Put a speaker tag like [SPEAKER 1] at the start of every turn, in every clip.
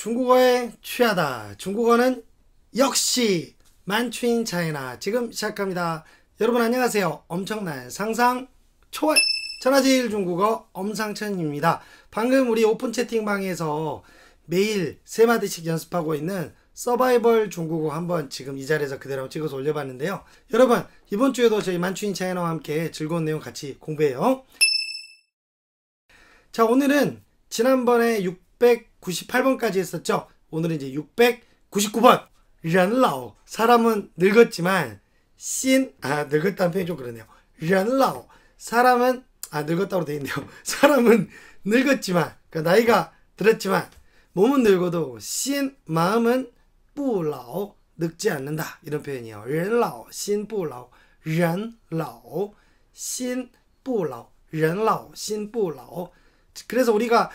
[SPEAKER 1] 중국어에 취하다. 중국어는 역시 만추인 차이나 지금 시작합니다. 여러분 안녕하세요. 엄청난 상상 초월 전화제일 중국어 엄상천입니다. 방금 우리 오픈 채팅방에서 매일 세 마디씩 연습하고 있는 서바이벌 중국어 한번 지금 이 자리에서 그대로 찍어서 올려봤는데요. 여러분 이번 주에도 저희 만추인 차이나와 함께 즐거운 내용 같이 공부해요. 자 오늘은 지난번에 600 98번까지 했었죠. 오늘은 이제 699번. 런라오. 사람은 늙었지만 씬, 아, 늙었다는 표현이 좀 그러네요. 런라오. 사람은, 아, 늙었다고 돼 있네요. 사람은 늙었지만, 그러니까 나이가 들었지만, 몸은 늙어도 씬, 마음은 뿌라오. 늙지 않는다. 이런 표현이에요. 런라오, 씬 뿌라오. 런라오, 씬 뿌라오. 런라오, 씬 뿌라오. 그래서 우리가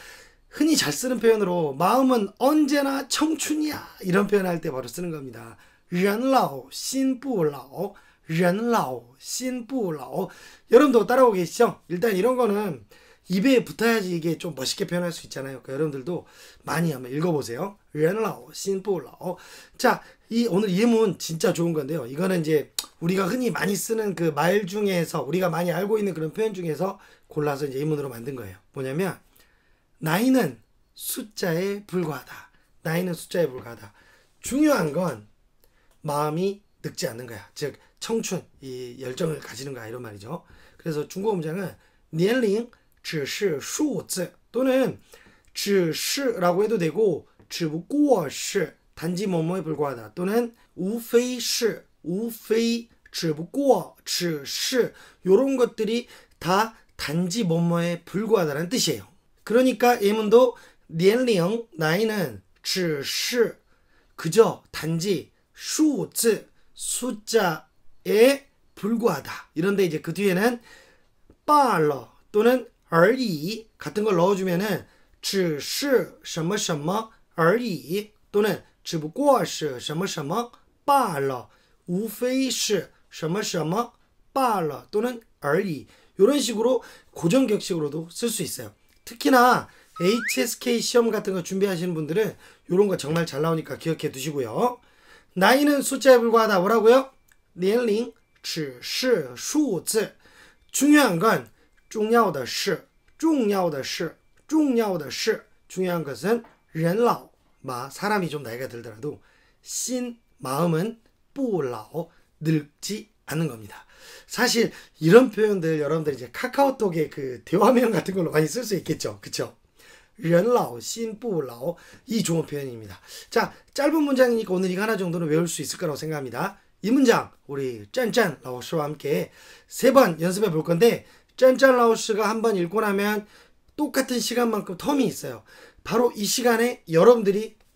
[SPEAKER 1] 흔히 잘 쓰는 표현으로 마음은 언제나 청춘이야 이런 표현할 때 바로 쓰는 겁니다. 人老心不老人老心不老 여러분도 따라오고 계시죠? 일단 이런 거는 입에 붙어야지 이게 좀 멋있게 표현할 수 있잖아요. 그러니까 여러분들도 많이 한번 읽어보세요. 人老心不老 자, 이 오늘 예문 진짜 좋은 건데요. 이거는 이제 우리가 흔히 많이 쓰는 그 말 중에서 우리가 많이 알고 있는 그런 표현 중에서 골라서 이제 예문으로 만든 거예요. 뭐냐면 나이는 숫자에 불과하다. 나이는 숫자에 불과하다. 중요한 건 마음이 늙지 않는 거야. 즉 청춘 이 열정을 가지는 거야 이런 말이죠. 그래서 중국 음장은 年龄 지시 수字 또는 지시라고 해도 되고 只不过是 단지 뭐뭐에 불과하다 또는 우페이시 우只不过只是 요런 것들이 다 단지 뭐뭐에 불과하다는 뜻이에요. 그러니까 예문도 년령 나이는 只是 그저 단지 수字 숫자에 불과하다. 이런데 이제 그 뒤에는 빨러 또는 而已 같은 걸 넣어주면은 只是什么什么而已 또는 只不过是什么什么罢了无非是什么什么罢了 또는 而已 이런 식으로 고정격식으로도 쓸 수 있어요. 특히나 HSK 시험 같은 거 준비하시는 분들은 이런 거 정말 잘 나오니까 기억해 두시고요. 나이는 숫자에 불과하다. 뭐라고요? 年龄只是 네 수字 중요한 건 중요하다 是重要的是重要的是 중요한 것은 人老마 사람이 좀 나이가 들더라도 신 마음은 不老 늙지 않는 겁니다. 사실 이런 표현들 여러분들 이제 카카오톡의 그 대화면 같은 걸로 많이 쓸 수 있겠죠. 그쵸? 人老心라오이 좋은 표현입니다. 자, 짧은 문장이니까 오늘 이 하나 정도는 외울 수 있을 거라고 생각합니다. 이 문장 우리 짠짠 라오스와 함께 세 번 연습해 볼 건데 짠짠 라오스가 한 번 읽고 나면 똑같은 시간만큼 텀이 있어요. 바로 이 시간에 여러분들이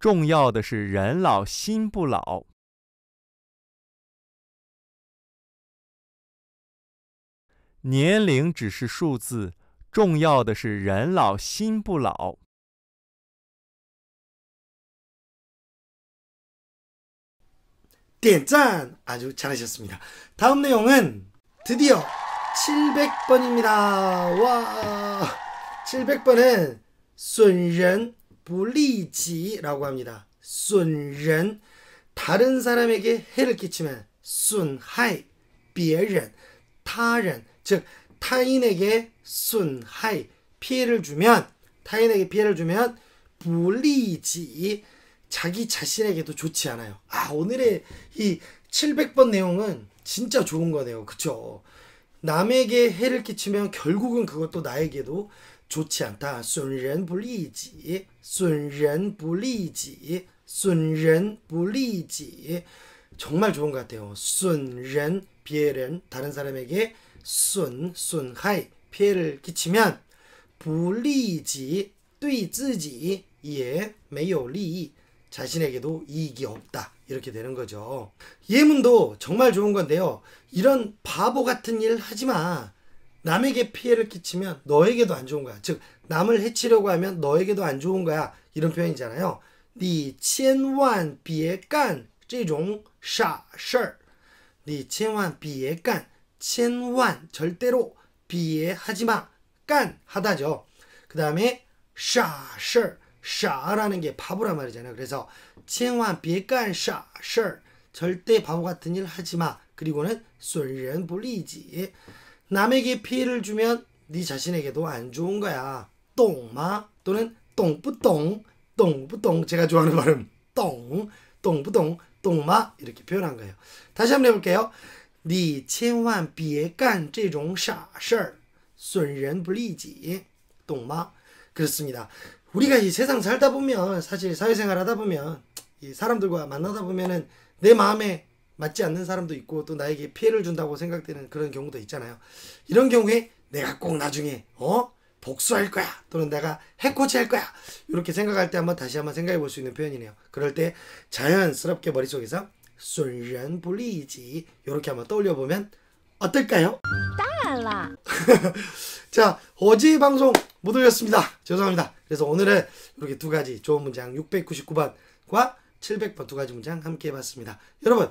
[SPEAKER 2] 重要的是人老心不老，年龄只是数字，重要的是人老心不老。点赞，아주잘하셨습니다다음내용은
[SPEAKER 1] 드디어700번입니다와700번은 불리지라고 합니다. 순人 다른 사람에게 해를 끼치면 순하别人 타른 즉 타인에게 순하 피해를 주면 타인에게 피해를 주면 불리지 자기 자신에게도 좋지 않아요. 아 오늘의 이 700번 내용은 진짜 좋은 거네요. 그쵸? 남에게 해를 끼치면 결국은 그것도 나에게도 좋지 않다. 순人 불리지. 순人 불리지. 순人 불리지. 정말 좋은 것 같아요. 순人 피해 다른 사람에게 순, 순하 피해를 끼치면 불리지 对自己也没有利益 자신에게도 이익이 없다 이렇게 되는 거죠. 예문도 정말 좋은 건데요. 이런 바보 같은 일 하지 마. 남에게 피해를 끼치면 너에게도 안 좋은 거야. 즉 남을 해치려고 하면 너에게도 안 좋은 거야. 이런 표현이잖아요. 你千万别干这种傻事儿。你千万别干，千万 네 네 절대로 别하지 마. 깐 하다죠. 그 다음에 샤事 샤라는 게 바보란 말이잖아요. 그래서 千万别干 샤事 절대 바보 같은 일 하지 마. 그리고는 损人不利己。 남에게 피해를 주면 네 자신에게도 안 좋은 거야. 똥마 또는 똥뿌똥, 똥뿌똥 제가 좋아하는 발음 똥, 똥뿌똥, 똥마 이렇게 표현한 거예요. 다시 한번 해볼게요. 你千万别干这种傻事儿，损人不利己，懂吗？ 그렇습니다. 우리가 이 세상 살다 보면 사실 사회생활 하다 보면 이 사람들과 만나다 보면은 내 마음에 맞지 않는 사람도 있고 또 나에게 피해를 준다고 생각되는 그런 경우도 있잖아요. 이런 경우에 내가 꼭 나중에 어 복수할 거야 또는 내가 해코지할 거야 이렇게 생각할 때 한번 다시 한번 생각해 볼 수 있는 표현이네요. 그럴 때 자연스럽게 머릿속에서 술련 불리지 이렇게 한번 떠올려 보면 어떨까요? 따라. 자 어제 방송 못 올렸습니다. 죄송합니다. 그래서 오늘은 이렇게 두 가지 좋은 문장 699번과 700번 두 가지 문장 함께 해봤습니다. 여러분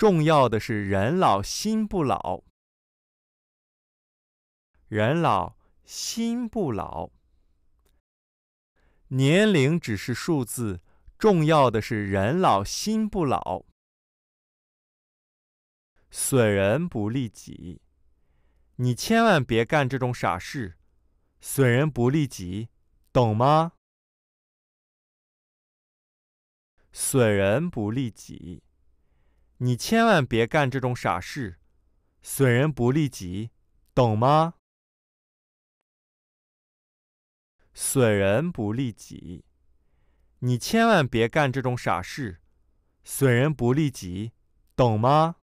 [SPEAKER 2] 重要的是人老心不老，人老心不老。年龄只是数字，重要的是人老心不老。损人不利己，你千万别干这种傻事。损人不利己，懂吗？损人不利己。你千万别干这种傻事，损人不利己，懂吗？损人不利己，你千万别干这种傻事，损人不利己，懂吗？